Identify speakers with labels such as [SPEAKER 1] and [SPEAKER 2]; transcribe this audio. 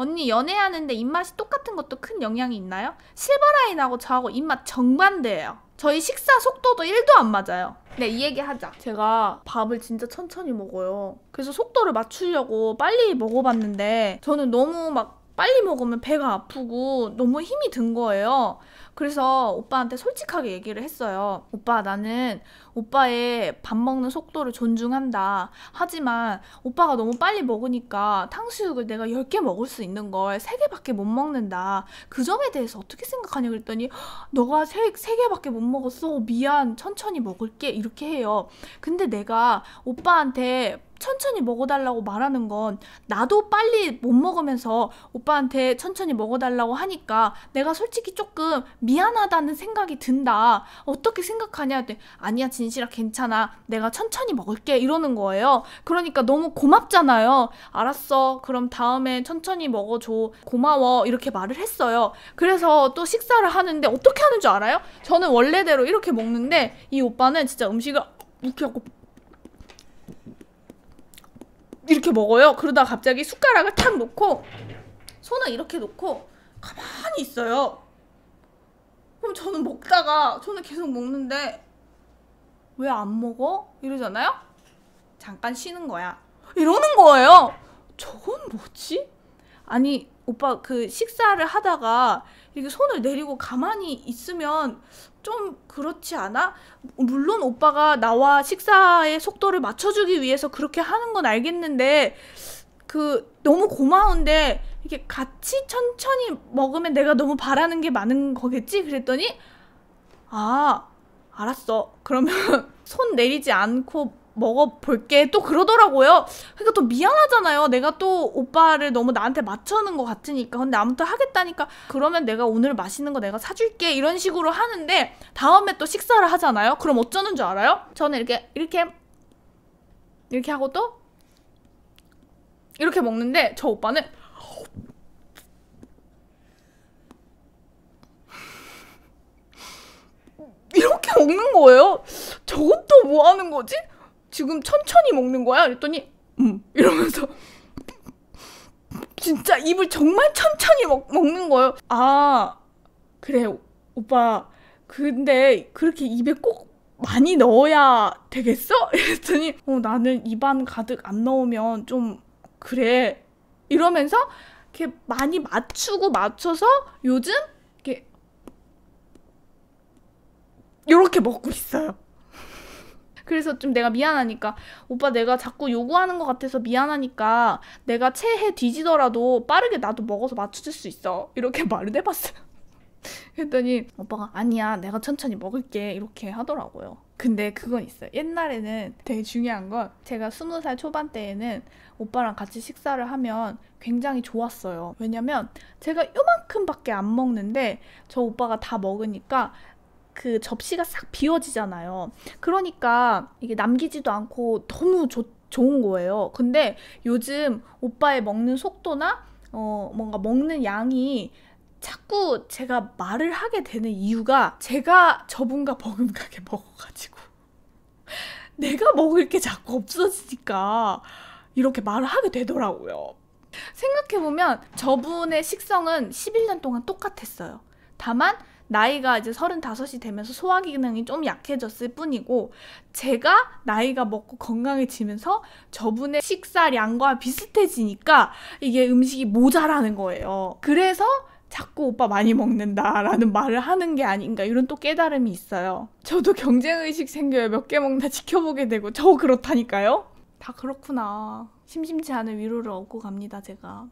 [SPEAKER 1] 언니 연애하는데 입맛이 똑같은 것도 큰 영향이 있나요? 실버라인하고 저하고 입맛 정반대예요. 저희 식사 속도도 1도 안 맞아요. 네, 이 얘기 하자. 제가 밥을 진짜 천천히 먹어요. 그래서 속도를 맞추려고 빨리 먹어봤는데 저는 너무 막 빨리 먹으면 배가 아프고 너무 힘이 든 거예요. 그래서 오빠한테 솔직하게 얘기를 했어요. 오빠, 나는 오빠의 밥 먹는 속도를 존중한다. 하지만 오빠가 너무 빨리 먹으니까 탕수육을 내가 10개 먹을 수 있는 걸 3개밖에 못 먹는다. 그 점에 대해서 어떻게 생각하냐 그랬더니 너가 3, 3개밖에 못 먹었어. 미안. 천천히 먹을게. 이렇게 해요. 근데 내가 오빠한테 천천히 먹어달라고 말하는 건 나도 빨리 못 먹으면서 오빠한테 천천히 먹어달라고 하니까 내가 솔직히 조금 미 미안하다는 생각이 든다. 어떻게 생각하냐 했더 아니야 진실아 괜찮아. 내가 천천히 먹을게 이러는 거예요. 그러니까 너무 고맙잖아요. 알았어. 그럼 다음에 천천히 먹어줘. 고마워. 이렇게 말을 했어요. 그래서 또 식사를 하는데 어떻게 하는 줄 알아요? 저는 원래대로 이렇게 먹는데 이 오빠는 진짜 음식을 이렇게 하고 이렇게 먹어요. 그러다 갑자기 숟가락을 탁 놓고 손을 이렇게 놓고 가만히 있어요. 그럼 저는 먹다가 저는 계속 먹는데 왜 안 먹어? 이러잖아요? 잠깐 쉬는 거야. 이러는 거예요. 저건 뭐지? 아니 오빠 그 식사를 하다가 이렇게 손을 내리고 가만히 있으면 좀 그렇지 않아? 물론 오빠가 나와 식사의 속도를 맞춰주기 위해서 그렇게 하는 건 알겠는데 그 너무 고마운데 이게 같이 천천히 먹으면 내가 너무 바라는 게 많은 거겠지? 그랬더니 아 알았어 그러면 손 내리지 않고 먹어볼게 또 그러더라고요 그러니까 또 미안하잖아요 내가 또 오빠를 너무 나한테 맞춰는 것 같으니까 근데 아무튼 하겠다니까 그러면 내가 오늘 맛있는 거 내가 사줄게 이런 식으로 하는데 다음에 또 식사를 하잖아요 그럼 어쩌는 줄 알아요? 저는 이렇게 이렇게 이렇게 하고 또 이렇게 먹는데 저 오빠는 이렇게 먹는 거예요? 저것도 뭐 하는 거지? 지금 천천히 먹는 거야? 그랬더니 음 이러면서 진짜 입을 정말 천천히 먹, 먹는 거예요. 아 그래 오빠 근데 그렇게 입에 꼭 많이 넣어야 되겠어? 이랬더니 어, 나는 입안 가득 안 넣으면 좀 그래 이러면서 이렇게 많이 맞추고 맞춰서 요즘 이렇게 이렇게 먹고 있어요. 그래서 좀 내가 미안하니까 오빠 내가 자꾸 요구하는 것 같아서 미안하니까 내가 체해 뒤지더라도 빠르게 나도 먹어서 맞춰줄 수 있어 이렇게 말을 해봤어요. 했더니 오빠가 아니야 내가 천천히 먹을게 이렇게 하더라고요. 근데 그건 있어요. 옛날에는 되게 중요한 건 제가 스무 살 초반 때에는 오빠랑 같이 식사를 하면 굉장히 좋았어요. 왜냐면 제가 요만큼밖에 안 먹는데 저 오빠가 다 먹으니까 그 접시가 싹 비워지잖아요. 그러니까 이게 남기지도 않고 너무 좋, 좋은 거예요. 근데 요즘 오빠의 먹는 속도나 어, 뭔가 먹는 양이 자꾸 제가 말을 하게 되는 이유가 제가 저분과 버금가게 먹어가지고 내가 먹을 게 자꾸 없어지니까 이렇게 말을 하게 되더라고요. 생각해보면 저분의 식성은 11년 동안 똑같았어요. 다만 나이가 이제 35이 되면서 소화 기능이 좀 약해졌을 뿐이고 제가 나이가 먹고 건강해지면서 저분의 식사량과 비슷해지니까 이게 음식이 모자라는 거예요. 그래서 자꾸 오빠 많이 먹는다라는 말을 하는 게 아닌가 이런 또 깨달음이 있어요. 저도 경쟁의식 생겨요. 몇 개 먹나 지켜보게 되고 저 그렇다니까요. 다 그렇구나. 심심치 않은 위로를 얻고 갑니다, 제가.